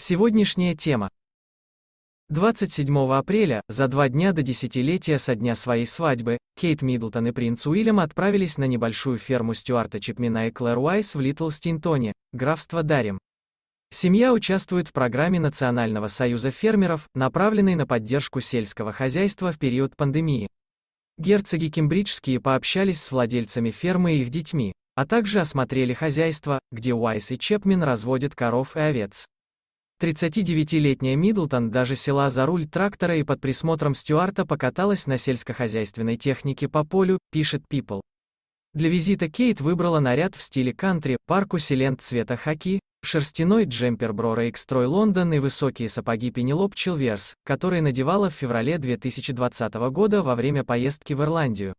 Сегодняшняя тема. 27 апреля, за два дня до десятилетия со дня своей свадьбы, Кейт Миддлтон и принц Уильям отправились на небольшую ферму Стюарта Чепмина и Клэр Уайс в Литл Литлстинтоне, графство Дарим. Семья участвует в программе Национального союза фермеров, направленной на поддержку сельского хозяйства в период пандемии. Герцоги кембриджские пообщались с владельцами фермы и их детьми, а также осмотрели хозяйство, где Уайс и Чепмин разводят коров и овец. 39-летняя Миддлтон даже села за руль трактора и под присмотром Стюарта покаталась на сельскохозяйственной технике по полю, пишет People. Для визита Кейт выбрала наряд в стиле кантри, парку селент цвета хаки, шерстяной джемпер Брора X-Troy Лондон и высокие сапоги Пенелоп Чилверс, которые надевала в феврале 2020 года во время поездки в Ирландию.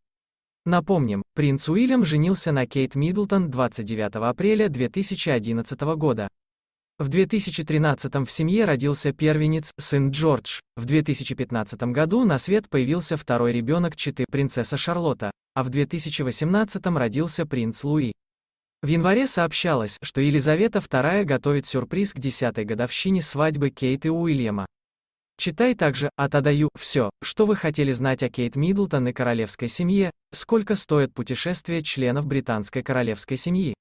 Напомним, принц Уильям женился на Кейт Миддлтон 29 апреля 2011 года. В 2013 в семье родился первенец, сын Джордж. В 2015 году на свет появился второй ребенок Читы, принцесса Шарлотта, а в 2018 родился принц Луи. В январе сообщалось, что Елизавета II готовит сюрприз к десятой годовщине свадьбы Кейт и Уильяма. Читай также «Отодаю» все, что вы хотели знать о Кейт Миддлтон и королевской семье, сколько стоят путешествия членов британской королевской семьи.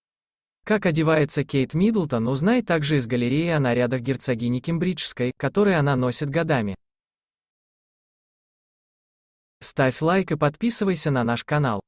Как одевается Кейт Миддлтон, узнай также из галереи о нарядах герцогини Кембриджской, которые она носит годами. Ставь лайк и подписывайся на наш канал.